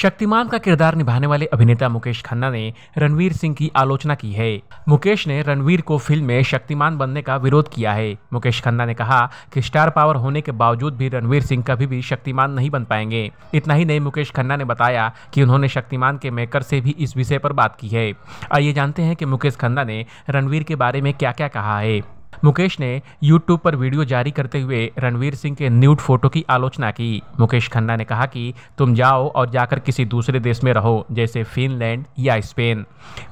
शक्तिमान का किरदार निभाने वाले अभिनेता मुकेश खन्ना ने रणवीर सिंह की आलोचना की है मुकेश ने रणवीर को फिल्म में शक्तिमान बनने का विरोध किया है मुकेश खन्ना ने कहा कि स्टार पावर होने के बावजूद भी रणवीर सिंह कभी भी शक्तिमान नहीं बन पाएंगे इतना ही नहीं मुकेश खन्ना ने बताया कि उन्होंने शक्तिमान के मेकर से भी इस विषय पर बात की है आइए जानते हैं कि मुकेश खन्ना ने रणवीर के बारे में क्या क्या कहा है मुकेश ने यूट्यूब पर वीडियो जारी करते हुए रणवीर सिंह के न्यूड फोटो की आलोचना की मुकेश खन्ना ने कहा कि तुम जाओ और जाकर किसी दूसरे देश में रहो जैसे फिनलैंड या स्पेन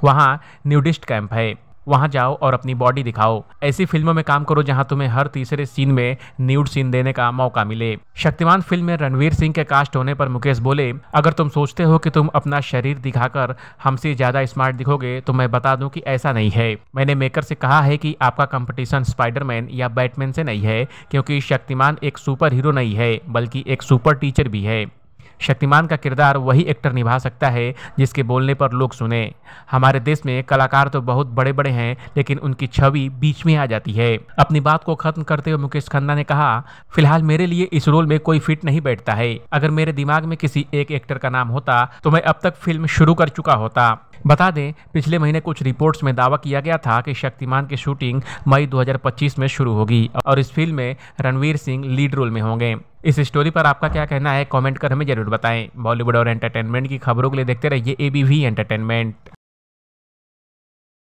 वहाँ न्यूडिस्ट कैंप है वहां जाओ और अपनी बॉडी दिखाओ ऐसी फिल्मों में काम करो जहां तुम्हें हर तीसरे सीन में न्यूड सीन देने का मौका मिले शक्तिमान फिल्म में रणवीर सिंह के कास्ट होने पर मुकेश बोले अगर तुम सोचते हो कि तुम अपना शरीर दिखाकर हमसे ज्यादा स्मार्ट दिखोगे तो मैं बता दूं कि ऐसा नहीं है मैंने मेकर से कहा है कि आपका कंपटीशन स्पाइडरमैन या बैटमैन से नहीं है क्योंकि शक्तिमान एक सुपर हीरो नहीं है बल्कि एक सुपर टीचर भी है शक्तिमान का किरदार वही एक्टर निभा सकता है जिसके बोलने पर लोग सुने हमारे देश में कलाकार तो बहुत बड़े बड़े हैं लेकिन उनकी छवि बीच में आ जाती है अपनी बात को खत्म करते हुए मुकेश खन्ना ने कहा फिलहाल मेरे लिए इस रोल में कोई फिट नहीं बैठता है अगर मेरे दिमाग में किसी एक एक्टर का नाम होता तो मैं अब तक फिल्म शुरू कर चुका होता बता दें पिछले महीने कुछ रिपोर्ट्स में दावा किया गया था कि शक्तिमान की शूटिंग मई 2025 में शुरू होगी और इस फिल्म में रणवीर सिंह लीड रोल में होंगे इस स्टोरी पर आपका क्या कहना है कमेंट कर हमें जरूर बताएं बॉलीवुड और एंटरटेनमेंट की खबरों के लिए देखते रहिए एबीवी एंटरटेनमेंट